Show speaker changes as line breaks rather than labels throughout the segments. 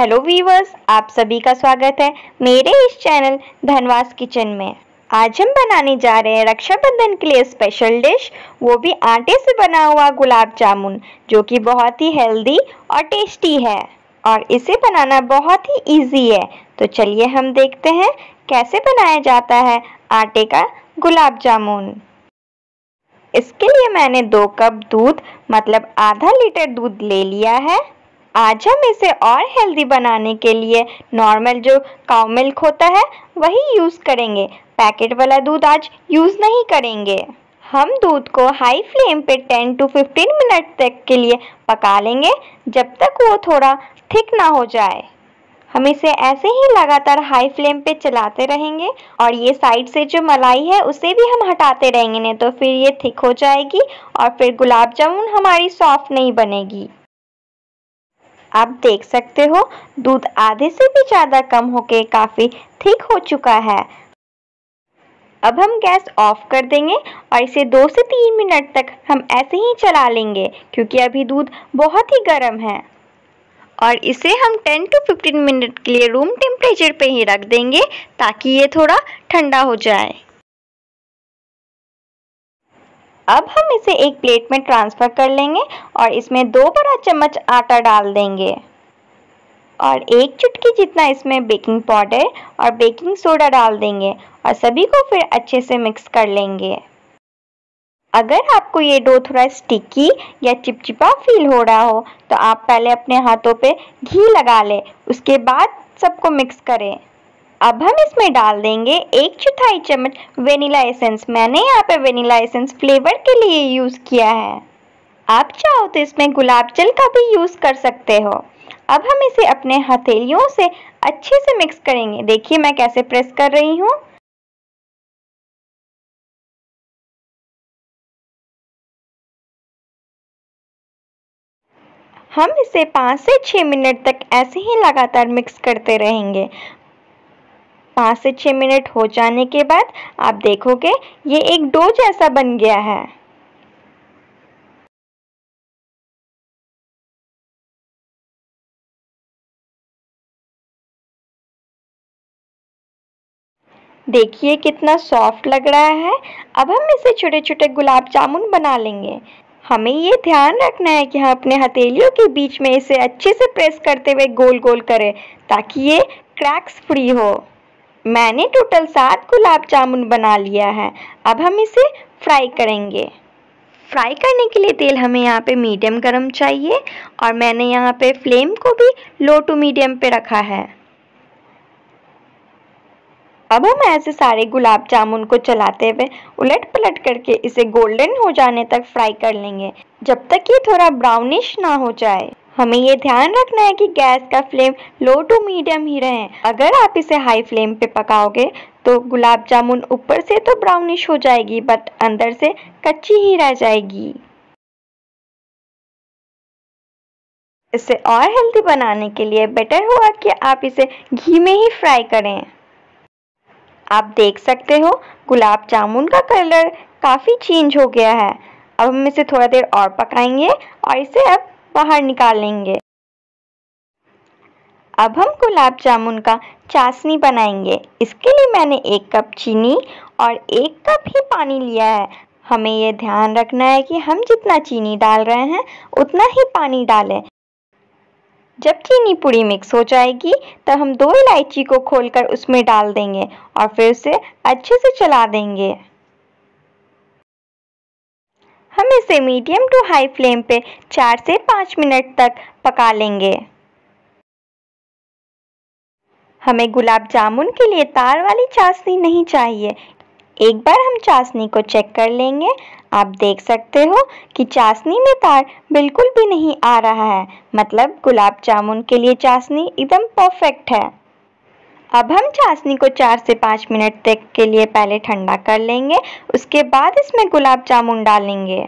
hello viewers आप सभी का स्वागत है मेरे इस चैनल धनवास किचन में आज हम बनाने जा रहे हैं रक्षाबंधन के लिए स्पेशल डिश वो भी आटे से बना हुआ गुलाब जामुन जो कि बहुत ही हेल्दी और टेस्टी है और इसे बनाना बहुत ही इजी है तो चलिए हम देखते हैं कैसे बनाया जाता है आटे का गुलाब जामुन इसके लिए मैंने दो कप दूध मतलब आधा लीटर दूध ले लिया है आज हम इसे और हेल्दी बनाने के लिए नॉर्मल जो काउ मिल्क होता है वही यूज़ करेंगे पैकेट वाला दूध आज यूज़ नहीं करेंगे हम दूध को हाई फ्लेम पे 10 टू 15 मिनट तक के लिए पका लेंगे जब तक वो थोड़ा थिक ना हो जाए हम इसे ऐसे ही लगातार हाई फ्लेम पे चलाते रहेंगे और ये साइड से जो मलाई है उसे भी हम हटाते रहेंगे नहीं तो फिर ये थिक हो जाएगी और फिर गुलाब जामुन हमारी सॉफ्ट नहीं बनेगी आप देख सकते हो दूध आधे से भी ज़्यादा कम होके काफ़ी थिक हो चुका है अब हम गैस ऑफ कर देंगे और इसे दो से तीन मिनट तक हम ऐसे ही चला लेंगे क्योंकि अभी दूध बहुत ही गर्म है और इसे हम 10 टू 15 मिनट के लिए रूम टेम्परेचर पे ही रख देंगे ताकि ये थोड़ा ठंडा हो जाए अब हम इसे एक प्लेट में ट्रांसफ़र कर लेंगे और इसमें दो बड़ा चम्मच आटा डाल देंगे और एक चुटकी जितना इसमें बेकिंग पाउडर और बेकिंग सोडा डाल देंगे और सभी को फिर अच्छे से मिक्स कर लेंगे अगर आपको ये डो थोड़ा स्टिकी या चिपचिपा फील हो रहा हो तो आप पहले अपने हाथों पे घी लगा लें उसके बाद सबको मिक्स करें अब हम इसमें डाल देंगे एक चौथाई चम्मच वेनिला एसेंस मैंने यहाँ पे वेनिला एसेंस फ्लेवर के लिए यूज़ किया है आप चाहो तो इसमें गुलाब जल का भी यूज़ कर सकते हो अब हम इसे अपने हथेलियों से अच्छे से मिक्स करेंगे देखिए मैं कैसे प्रेस कर रही हूँ हम इसे पाँच से छः मिनट तक ऐसे ही लगातार मिक्स करते रहेंगे पाँच से छः मिनट हो जाने के बाद आप देखोगे ये एक डो जैसा बन गया है देखिए कितना सॉफ्ट लग रहा है अब हम इसे छोटे छोटे गुलाब जामुन बना लेंगे हमें ये ध्यान रखना है कि हम अपने हथेलियों के बीच में इसे अच्छे से प्रेस करते हुए गोल गोल करें ताकि ये क्रैक्स फ्री हो मैंने टोटल सात गुलाब जामुन बना लिया है अब हम इसे फ्राई करेंगे फ्राई करने के लिए तेल हमें यहाँ पे मीडियम गरम चाहिए और मैंने यहाँ पे फ्लेम को भी लो टू मीडियम पे रखा है अब हम ऐसे सारे गुलाब जामुन को चलाते हुए उलट पलट करके इसे गोल्डन हो जाने तक फ्राई कर लेंगे जब तक ये थोड़ा ब्राउनिश ना हो जाए हमें ये ध्यान रखना है कि गैस का फ्लेम लो टू मीडियम ही रहे अगर आप इसे हाई फ्लेम पे पकाओगे तो गुलाब जामुन ऊपर से तो ब्राउनिश हो जाएगी बट अंदर से कच्ची ही रह जाएगी इसे और हेल्दी बनाने के लिए बेटर हुआ कि आप इसे घी में ही फ्राई करें आप देख सकते हो गुलाब जामुन का कलर काफ़ी चेंज हो गया है अब हम इसे थोड़ा देर और पकाएंगे और इसे अब बाहर निकाल लेंगे अब हम गुलाब जामुन का चाशनी बनाएंगे इसके लिए मैंने एक कप चीनी और एक कप ही पानी लिया है हमें यह ध्यान रखना है कि हम जितना चीनी डाल रहे हैं उतना ही पानी डालें जब चीनी पूरी मिक्स हो जाएगी तब तो हम दो इलायची को खोलकर उसमें डाल देंगे और फिर उसे अच्छे से चला देंगे हम इसे मीडियम टू हाई फ्लेम पे चार से पाँच मिनट तक पका लेंगे हमें गुलाब जामुन के लिए तार वाली चाशनी नहीं चाहिए एक बार हम चाशनी को चेक कर लेंगे आप देख सकते हो कि चाशनी में तार बिल्कुल भी नहीं आ रहा है मतलब गुलाब जामुन के लिए चाशनी एकदम परफेक्ट है अब हम चाशनी को चार से पाँच मिनट तक के लिए पहले ठंडा कर लेंगे उसके बाद इसमें गुलाब जामुन डालेंगे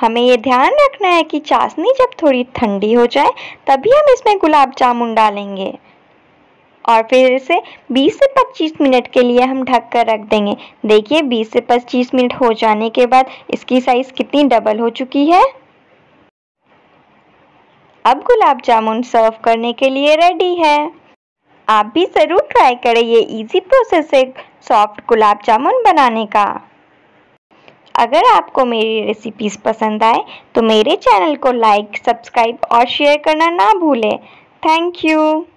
हमें ये ध्यान रखना है कि चाशनी जब थोड़ी ठंडी हो जाए तभी हम इसमें गुलाब जामुन डालेंगे और फिर इसे 20 से 25 मिनट के लिए हम ढक कर रख देंगे देखिए 20 से 25 मिनट हो जाने के बाद इसकी साइज़ कितनी डबल हो चुकी है अब गुलाब जामुन सर्व करने के लिए रेडी है आप भी ज़रूर ट्राई करें ये इजी प्रोसेस है सॉफ्ट गुलाब जामुन बनाने का अगर आपको मेरी रेसिपीज़ पसंद आए तो मेरे चैनल को लाइक सब्सक्राइब और शेयर करना ना भूलें थैंक यू